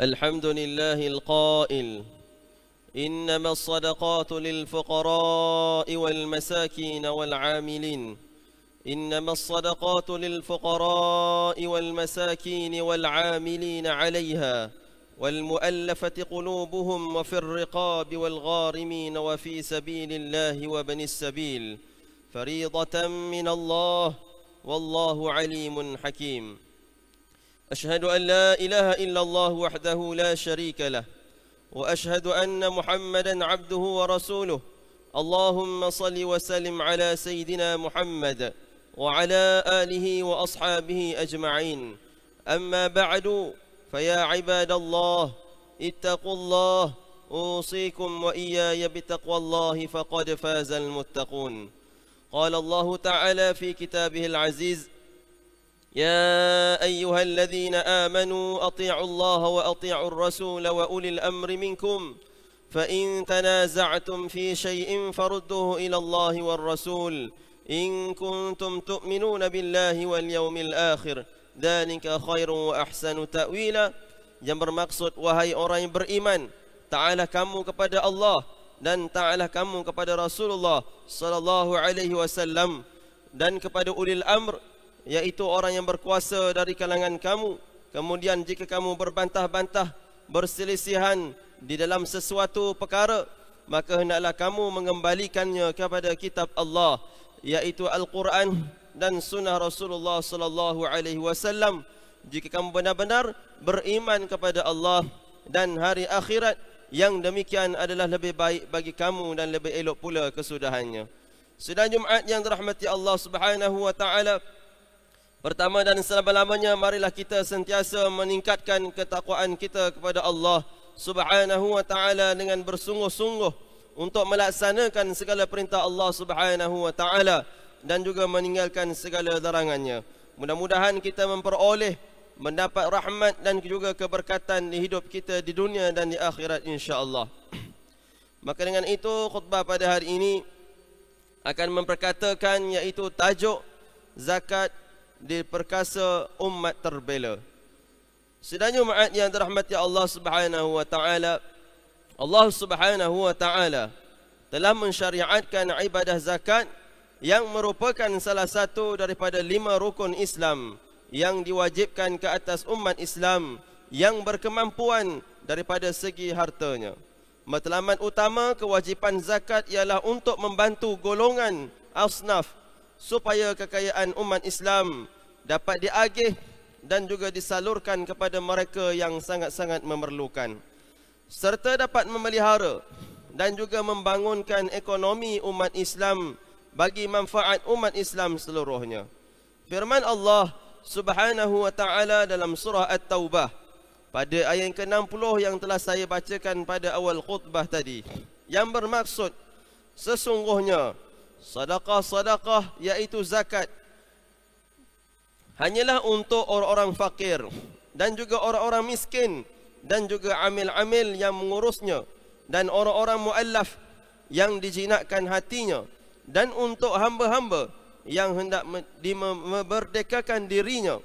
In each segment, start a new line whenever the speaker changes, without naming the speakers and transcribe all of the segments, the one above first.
الحمد لله القائل إنما الصدقات للفقراء والمساكين والعاملين إنما الصدقات للفقراء والمساكين والعاملين عليها والمؤلفة قلوبهم وفي الرقاب والغارمين وفي سبيل الله وبن السبيل فريضة من الله والله عليم حكيم أشهد أن لا إله إلا الله وحده لا شريك له وأشهد أن محمدا عبده ورسوله اللهم صل وسلم على سيدنا محمد وعلى آله وأصحابه أجمعين أما بعد فيا عباد الله اتقوا الله أوصيكم وإياي بتقوى الله فقد فاز المتقون قال الله تعالى في كتابه العزيز يا أيها الذين آمنوا أطيعوا الله وأطيعوا الرسول وأولي الأمر منكم فإن تنازعتم في شيء فردوه إلى الله والرسول إن كنتم تؤمنون بالله واليوم الآخر ذلك خير وأحسن تأويلا yang bermaksud wahai orang yang beriman taatlah kamu kepada Allah dan taatlah kamu kepada Rasulullah sallallahu alaihi wasallam dan kepada ulil amr Yaitu orang yang berkuasa dari kalangan kamu kemudian jika kamu berbantah-bantah berselisihan di dalam sesuatu perkara maka hendaklah kamu mengembalikannya kepada kitab Allah yaitu Al-Quran dan sunnah Rasulullah sallallahu alaihi wasallam jika kamu benar-benar beriman kepada Allah dan hari akhirat yang demikian adalah lebih baik bagi kamu dan lebih elok pula kesudahannya. Sedang Jumaat yang dirahmati Allah Subhanahu wa taala. Pertama dan selama-lamanya marilah kita sentiasa meningkatkan ketakwaan kita kepada Allah Subhanahu wa taala dengan bersungguh-sungguh untuk melaksanakan segala perintah Allah Subhanahu wa taala dan juga meninggalkan segala larangannya. Mudah-mudahan kita memperoleh mendapat rahmat dan juga keberkatan di hidup kita di dunia dan di akhirat insya-Allah. Maka dengan itu khutbah pada hari ini akan memperkatakan iaitu tajuk zakat di perkasa umat terbela. Sedanya umat yang dirahmati Allah Subhanahu wa taala, Allah Subhanahu wa taala telah mensyariatkan ibadah zakat yang merupakan salah satu daripada lima rukun Islam yang diwajibkan ke atas umat Islam yang berkemampuan daripada segi hartanya. Matlamat utama kewajipan zakat ialah untuk membantu golongan asnaf supaya kekayaan umat Islam dapat diagih dan juga disalurkan kepada mereka yang sangat-sangat memerlukan serta dapat memelihara dan juga membangunkan ekonomi umat Islam bagi manfaat umat Islam seluruhnya. Firman Allah Subhanahu wa taala dalam surah At-Taubah pada ayat ke-60 yang telah saya bacakan pada awal khutbah tadi yang bermaksud sesungguhnya Sadaqah-sadaqah iaitu zakat Hanyalah untuk orang-orang fakir Dan juga orang-orang miskin Dan juga amil-amil yang mengurusnya Dan orang-orang muallaf Yang dijinakkan hatinya Dan untuk hamba-hamba Yang hendak memerdekakan dirinya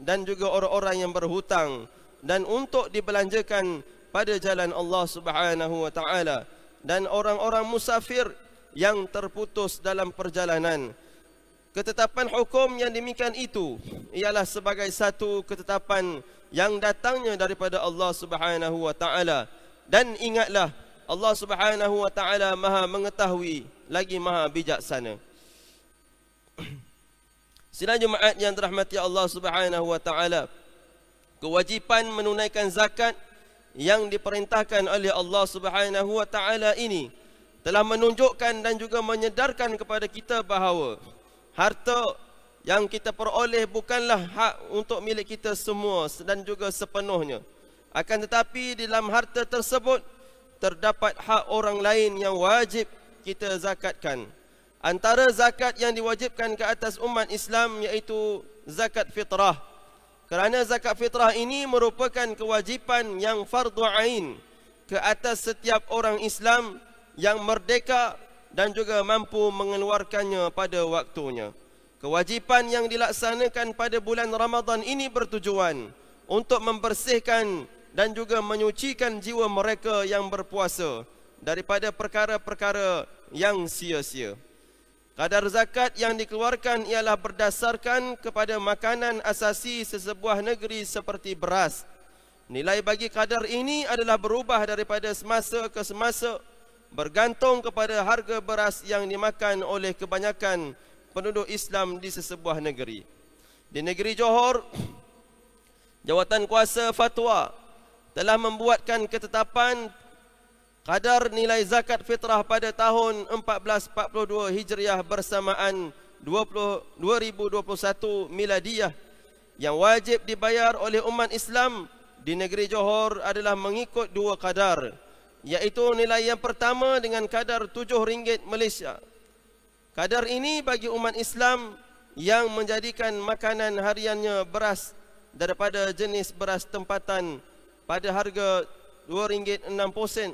Dan juga orang-orang yang berhutang Dan untuk dibelanjakan pada jalan Allah Subhanahu wa taala dan orang-orang musafir yang terputus dalam perjalanan. Ketetapan hukum yang demikian itu ialah sebagai satu ketetapan yang datangnya daripada Allah Subhanahu wa taala. Dan ingatlah Allah Subhanahu wa taala Maha mengetahui lagi Maha bijaksana. Sila jemaat yang dirahmati Allah Subhanahu wa taala. Kewajipan menunaikan zakat yang diperintahkan oleh Allah Subhanahu wa taala ini telah menunjukkan dan juga menyedarkan kepada kita bahawa harta yang kita peroleh bukanlah hak untuk milik kita semua dan juga sepenuhnya akan tetapi di dalam harta tersebut terdapat hak orang lain yang wajib kita zakatkan antara zakat yang diwajibkan ke atas umat Islam iaitu zakat fitrah kerana zakat fitrah ini merupakan kewajipan yang fardu ain ke atas setiap orang Islam yang merdeka dan juga mampu mengeluarkannya pada waktunya. Kewajipan yang dilaksanakan pada bulan Ramadan ini bertujuan untuk membersihkan dan juga menyucikan jiwa mereka yang berpuasa daripada perkara-perkara yang sia-sia. Kadar zakat yang dikeluarkan ialah berdasarkan kepada makanan asasi sesebuah negeri seperti beras. Nilai bagi kadar ini adalah berubah daripada semasa ke semasa bergantung kepada harga beras yang dimakan oleh kebanyakan penduduk Islam di sesebuah negeri. Di negeri Johor, jawatan kuasa fatwa telah membuatkan ketetapan kadar nilai zakat fitrah pada tahun 1442 Hijriah bersamaan 2021 Miladiah yang wajib dibayar oleh umat Islam di negeri Johor adalah mengikut dua kadar, iaitu nilai yang pertama dengan kadar tujuh ringgit Malaysia. Kadar ini bagi umat Islam yang menjadikan makanan hariannya beras daripada jenis beras tempatan pada harga dua ringgit enam 260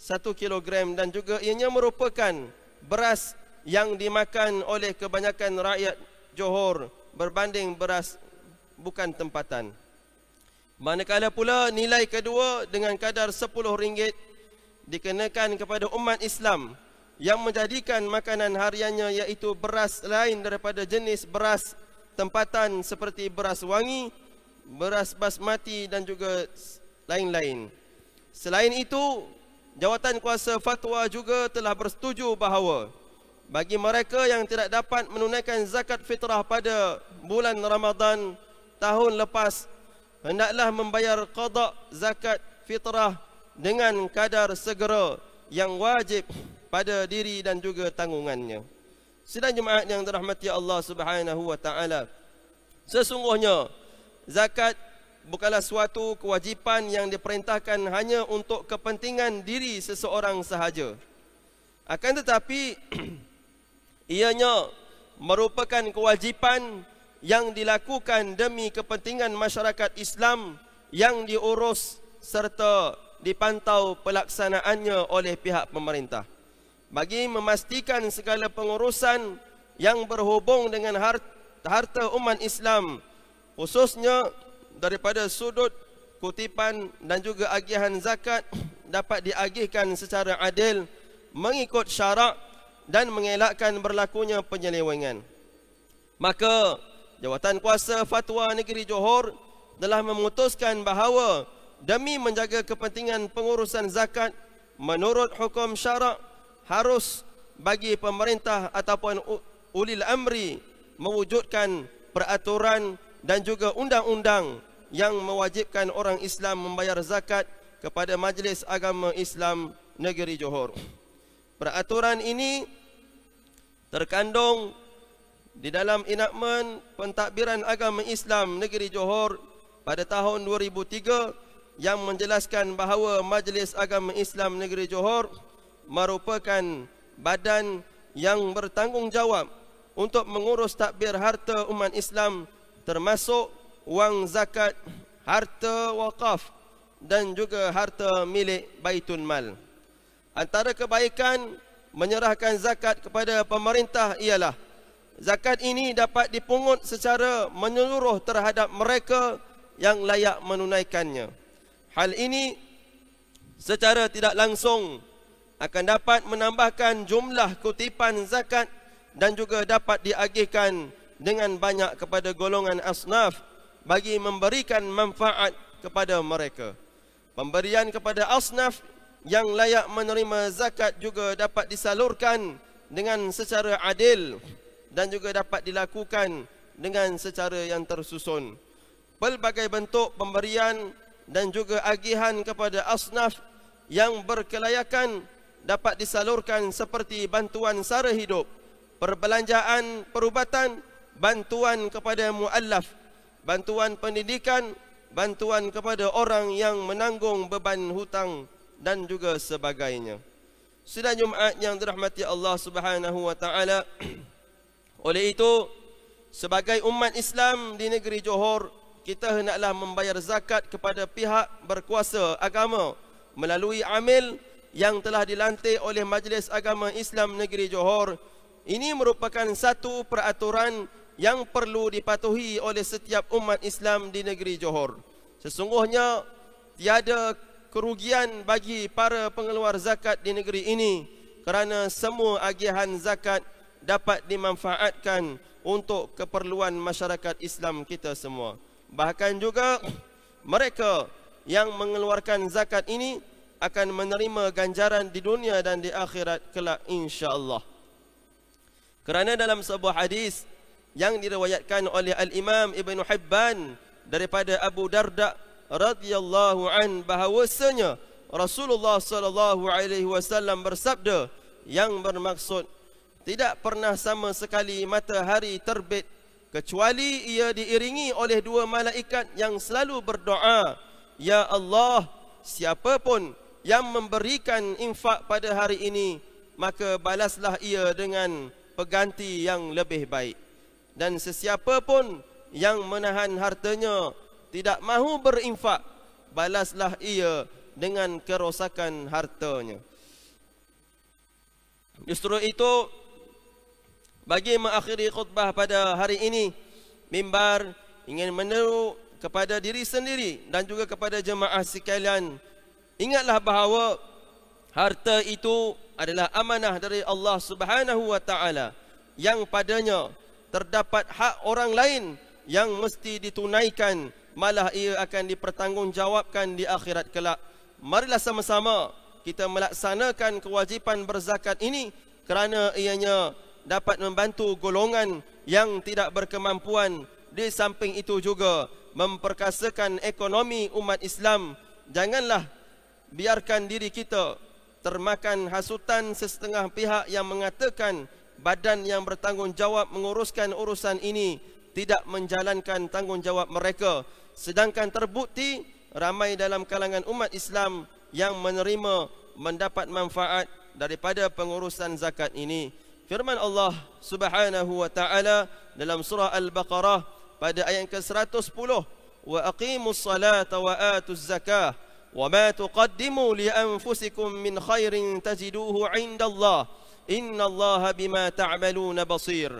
satu kilogram dan juga ianya merupakan beras yang dimakan oleh kebanyakan rakyat Johor berbanding beras bukan tempatan. Manakala pula nilai kedua dengan kadar RM10 dikenakan kepada umat Islam yang menjadikan makanan hariannya iaitu beras lain daripada jenis beras tempatan seperti beras wangi, beras basmati dan juga lain-lain. Selain itu, jawatan kuasa fatwa juga telah bersetuju bahawa bagi mereka yang tidak dapat menunaikan zakat fitrah pada bulan Ramadan tahun lepas hendaklah membayar qada zakat fitrah dengan kadar segera yang wajib pada diri dan juga tanggungannya. Sidang jemaat yang dirahmati Allah Subhanahu wa taala. Sesungguhnya zakat bukanlah suatu kewajipan yang diperintahkan hanya untuk kepentingan diri seseorang sahaja. Akan tetapi ianya merupakan kewajipan yang dilakukan demi kepentingan masyarakat Islam yang diurus serta dipantau pelaksanaannya oleh pihak pemerintah bagi memastikan segala pengurusan yang berhubung dengan harta umat Islam khususnya daripada sudut kutipan dan juga agihan zakat dapat diagihkan secara adil mengikut syarak dan mengelakkan berlakunya penyelewengan maka Jawatan Kuasa Fatwa Negeri Johor telah memutuskan bahawa demi menjaga kepentingan pengurusan zakat menurut hukum syarak harus bagi pemerintah ataupun ulil amri mewujudkan peraturan dan juga undang-undang yang mewajibkan orang Islam membayar zakat kepada Majlis Agama Islam Negeri Johor. Peraturan ini terkandung di dalam Inakmen pentadbiran agama Islam negeri Johor pada tahun 2003 yang menjelaskan bahawa Majlis Agama Islam Negeri Johor merupakan badan yang bertanggungjawab untuk mengurus takbir harta umat Islam termasuk wang zakat, harta wakaf dan juga harta milik baitun Mal. Antara kebaikan menyerahkan zakat kepada pemerintah ialah zakat ini dapat dipungut secara menyeluruh terhadap mereka yang layak menunaikannya. Hal ini secara tidak langsung akan dapat menambahkan jumlah kutipan zakat dan juga dapat diagihkan dengan banyak kepada golongan asnaf bagi memberikan manfaat kepada mereka. Pemberian kepada asnaf yang layak menerima zakat juga dapat disalurkan dengan secara adil dan juga dapat dilakukan dengan secara yang tersusun. Pelbagai bentuk pemberian dan juga agihan kepada asnaf yang berkelayakan dapat disalurkan seperti bantuan sara hidup, perbelanjaan perubatan, bantuan kepada muallaf, bantuan pendidikan, bantuan kepada orang yang menanggung beban hutang dan juga sebagainya. Sidang Jumaat yang dirahmati Allah Subhanahu wa taala Oleh itu, sebagai umat Islam di negeri Johor, kita hendaklah membayar zakat kepada pihak berkuasa agama melalui amil yang telah dilantik oleh Majlis Agama Islam Negeri Johor. Ini merupakan satu peraturan yang perlu dipatuhi oleh setiap umat Islam di negeri Johor. Sesungguhnya, tiada kerugian bagi para pengeluar zakat di negeri ini kerana semua agihan zakat dapat dimanfaatkan untuk keperluan masyarakat Islam kita semua. Bahkan juga mereka yang mengeluarkan zakat ini akan menerima ganjaran di dunia dan di akhirat kelak insya-Allah. Kerana dalam sebuah hadis yang diriwayatkan oleh Al-Imam Ibn Hibban daripada Abu Darda radhiyallahu an bahawasanya Rasulullah sallallahu alaihi wasallam bersabda yang bermaksud tidak pernah sama sekali matahari terbit kecuali ia diiringi oleh dua malaikat yang selalu berdoa ya Allah siapapun yang memberikan infak pada hari ini maka balaslah ia dengan peganti yang lebih baik dan sesiapa pun yang menahan hartanya tidak mahu berinfak balaslah ia dengan kerosakan hartanya justru itu bagi mengakhiri khutbah pada hari ini mimbar ingin meneru kepada diri sendiri dan juga kepada jemaah sekalian ingatlah bahawa harta itu adalah amanah dari Allah Subhanahu wa taala yang padanya terdapat hak orang lain yang mesti ditunaikan malah ia akan dipertanggungjawabkan di akhirat kelak marilah sama-sama kita melaksanakan kewajipan berzakat ini kerana ianya dapat membantu golongan yang tidak berkemampuan di samping itu juga memperkasakan ekonomi umat Islam janganlah biarkan diri kita termakan hasutan sesetengah pihak yang mengatakan badan yang bertanggungjawab menguruskan urusan ini tidak menjalankan tanggungjawab mereka sedangkan terbukti ramai dalam kalangan umat Islam yang menerima mendapat manfaat daripada pengurusan zakat ini firman Allah Subhanahu wa taala dalam surah Al-Baqarah pada ayat ke-110 wa aqimus salata wa atuz zakah wa ma tuqaddimu li anfusikum min khairin tajiduhu 'inda Allah innallaha bima ta'maluna basir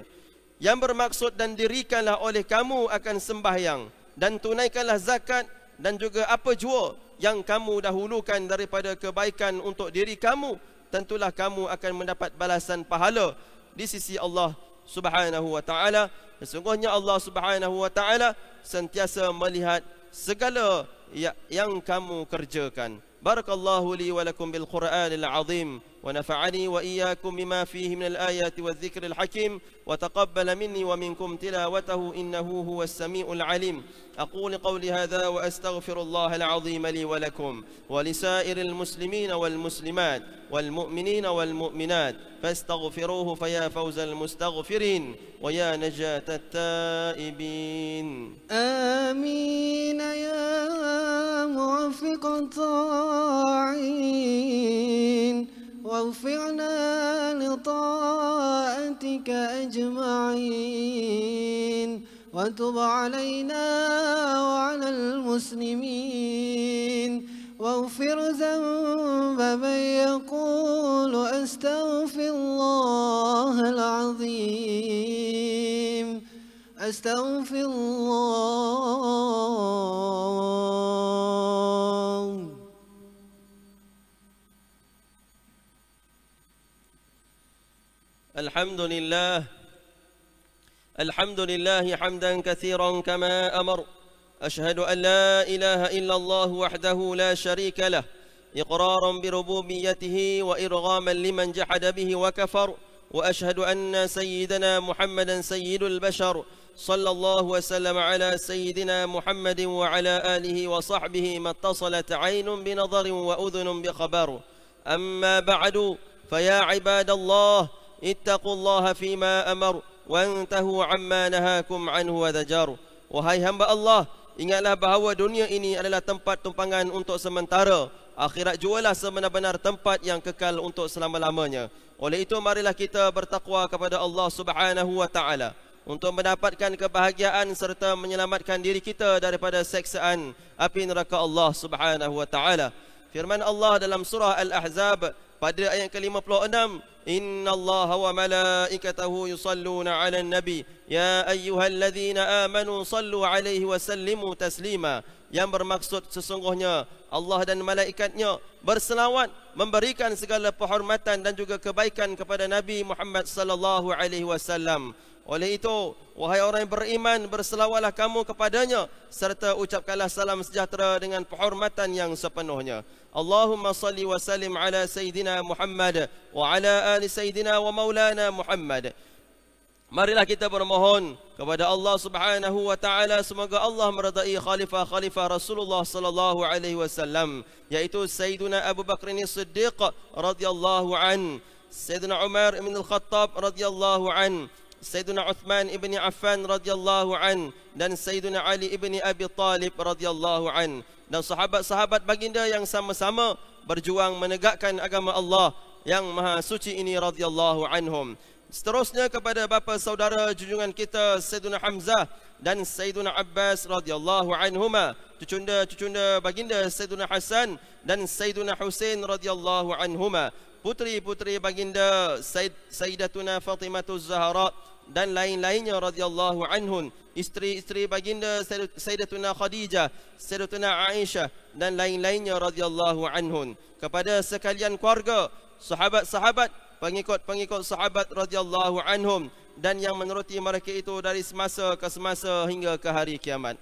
yang bermaksud dan dirikanlah oleh kamu akan sembahyang dan tunaikanlah zakat dan juga apa jua yang kamu dahulukan daripada kebaikan untuk diri kamu tentulah kamu akan mendapat balasan pahala di sisi Allah Subhanahu wa taala. Sesungguhnya Allah Subhanahu wa taala sentiasa melihat segala ya- yang kamu kerjakan. Barakallahu li wa lakum bil Qur'anil 'azim. ونفعني وإياكم بما فيه من الآيات والذكر الحكيم وتقبل مني ومنكم تلاوته إنه هو السميع العليم أقول قولي هذا وأستغفر الله العظيم لي ولكم ولسائر المسلمين والمسلمات والمؤمنين والمؤمنات فاستغفروه فيا فوز المستغفرين ويا نجاة التائبين آمين يا موفق الطاعين واغفرنا لطاعتك أجمعين وتب علينا وعلى المسلمين واغفر ذنب من يقول أستغفر الله العظيم أستغفر الله الحمد لله الحمد لله حمدا كثيرا كما أمر أشهد أن لا إله إلا الله وحده لا شريك له إقرارا بربوبيته وإرغاما لمن جحد به وكفر وأشهد أن سيدنا محمدا سيد البشر صلى الله وسلم على سيدنا محمد وعلى آله وصحبه ما اتصلت عين بنظر وأذن بخبر أما بعد فيا عباد الله اتقوا الله فيما أمر وانتهوا عما نهاكم عنه وذجار وهي همب الله Ingatlah bahawa dunia ini adalah tempat tumpangan untuk sementara. Akhirat jualah sebenar-benar tempat yang kekal untuk selama-lamanya. Oleh itu marilah kita bertakwa kepada Allah Subhanahu wa taala untuk mendapatkan kebahagiaan serta menyelamatkan diri kita daripada seksaan api neraka Allah Subhanahu wa taala. Firman Allah dalam surah Al-Ahzab pada ayat ke-56 innallaha wa malaikatahu yusalluna 'alan nabi ya ayyuhalladzina amanu sallu 'alaihi wa sallimu taslima yang bermaksud sesungguhnya Allah dan malaikatnya berselawat memberikan segala penghormatan dan juga kebaikan kepada Nabi Muhammad sallallahu alaihi wasallam oleh itu, wahai orang yang beriman, berselawatlah kamu kepadanya serta ucapkanlah salam sejahtera dengan penghormatan yang sepenuhnya. Allahumma salli wa sallim ala sayyidina Muhammad wa ala ali sayyidina wa maulana Muhammad. Marilah kita bermohon kepada Allah Subhanahu wa taala semoga Allah meridai khalifah-khalifah Rasulullah sallallahu alaihi wasallam yaitu Sayyidina Abu Bakar Siddiq radhiyallahu an, Sayyidina Umar bin Al-Khattab radhiyallahu an Sayyidina Uthman ibni Affan radhiyallahu an dan Sayyidina Ali ibni Abi Talib radhiyallahu an dan sahabat-sahabat baginda yang sama-sama berjuang menegakkan agama Allah yang maha suci ini radhiyallahu anhum. Seterusnya kepada bapa saudara junjungan kita Sayyidina Hamzah dan Sayyidina Abbas radhiyallahu anhuma, cucunda-cucunda baginda Sayyidina Hasan dan Sayyidina Hussein radhiyallahu anhuma, putri-putri baginda Said Sayyidatuna Fatimah Az-Zahra dan lain-lainnya radhiyallahu anhun isteri-isteri baginda Sayyidatuna Khadijah Sayyidatuna Aisyah dan lain-lainnya radhiyallahu anhun kepada sekalian keluarga sahabat-sahabat pengikut-pengikut sahabat radhiyallahu anhum dan yang menuruti mereka itu dari semasa ke semasa hingga ke hari kiamat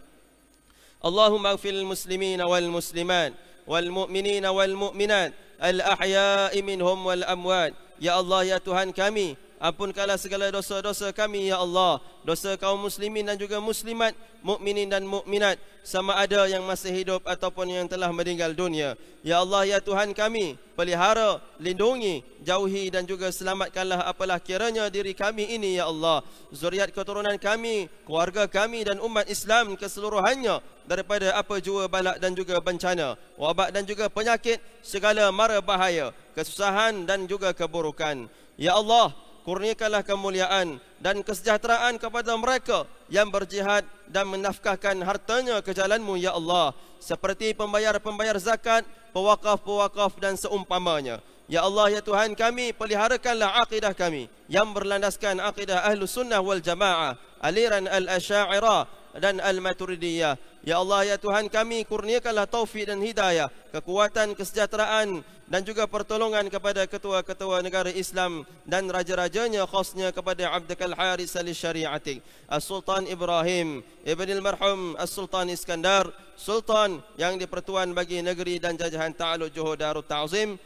Allahumma aghfir muslimin wal muslimat wal mu'minina wal mu'minat al-ahya'i minhum wal-amwat. Ya Allah, Ya Tuhan kami, Ampunkanlah segala dosa-dosa kami ya Allah Dosa kaum muslimin dan juga muslimat mukminin dan mukminat Sama ada yang masih hidup ataupun yang telah meninggal dunia Ya Allah ya Tuhan kami Pelihara, lindungi, jauhi dan juga selamatkanlah apalah kiranya diri kami ini ya Allah Zuriat keturunan kami, keluarga kami dan umat Islam keseluruhannya Daripada apa jua balak dan juga bencana Wabak dan juga penyakit, segala mara bahaya Kesusahan dan juga keburukan Ya Allah, kurniakanlah kemuliaan dan kesejahteraan kepada mereka yang berjihad dan menafkahkan hartanya ke jalanmu, Ya Allah. Seperti pembayar-pembayar zakat, pewakaf-pewakaf dan seumpamanya. Ya Allah, Ya Tuhan kami, peliharakanlah akidah kami yang berlandaskan akidah Ahlu Sunnah wal Jamaah, aliran Al-Asha'irah, dan Al-Maturidiyah. Ya Allah, Ya Tuhan kami, kurniakanlah taufik dan hidayah, kekuatan, kesejahteraan dan juga pertolongan kepada ketua-ketua negara Islam dan raja-rajanya khasnya kepada Abdul Haris al shariati Sultan Ibrahim, Ibn Al-Marhum, Sultan Iskandar, Sultan yang dipertuan bagi negeri dan jajahan Ta'aluk Johor Darul Ta'zim,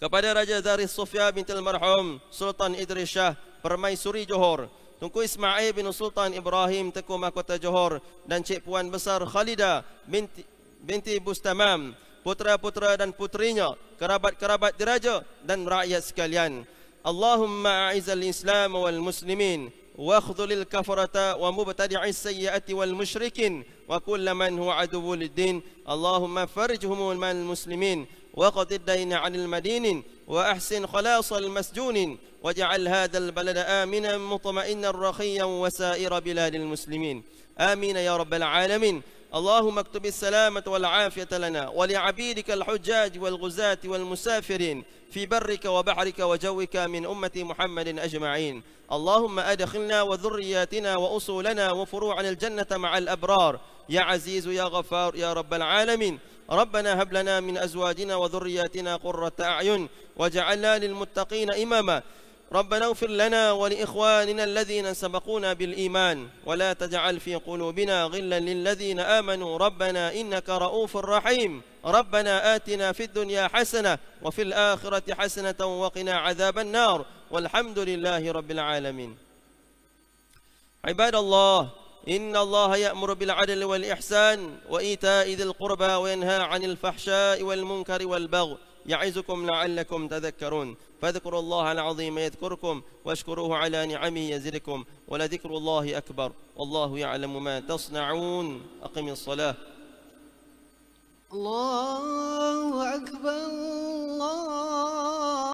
kepada Raja Zaris Sofia bintil Marhum, Sultan Idris Shah, Permaisuri Johor, Tunku Ismail bin Sultan Ibrahim Tengku Mahkota Johor dan Cik Puan Besar Khalida binti, binti Bustamam putera-putera dan putrinya kerabat-kerabat diraja dan rakyat sekalian Allahumma a'izal Islam wal muslimin wa khdhulil kafarata wa mubtadi'is sayyiati wal musyrikin wa kullaman huwa aduwwul din Allahumma farjhumul man muslimin وقض الدين عن المدين وأحسن خلاص المسجون واجعل هذا البلد آمنا مطمئنا رخيا وسائر بلاد المسلمين آمين يا رب العالمين اللهم اكتب السلامة والعافية لنا ولعبيدك الحجاج والغزاة والمسافرين في برك وبحرك وجوك من أمة محمد أجمعين اللهم أدخلنا وذرياتنا وأصولنا وفروعنا الجنة مع الأبرار يا عزيز يا غفار يا رب العالمين ربنا هب لنا من أزواجنا وذرياتنا قرة أعين واجعلنا للمتقين إماما ربنا اغفر لنا ولإخواننا الذين سبقونا بالإيمان ولا تجعل في قلوبنا غلا للذين آمنوا ربنا إنك رؤوف رحيم ربنا آتنا في الدنيا حسنة وفي الآخرة حسنة وقنا عذاب النار والحمد لله رب العالمين عباد الله إن الله يأمر بالعدل والإحسان وإيتاء ذي القربى وينهى عن الفحشاء والمنكر والبغي يعزكم لعلكم تذكرون فاذكروا الله العظيم يذكركم واشكروه على نعمه يزدكم ولذكر الله أكبر والله يعلم ما تصنعون أقم الصلاة الله أكبر الله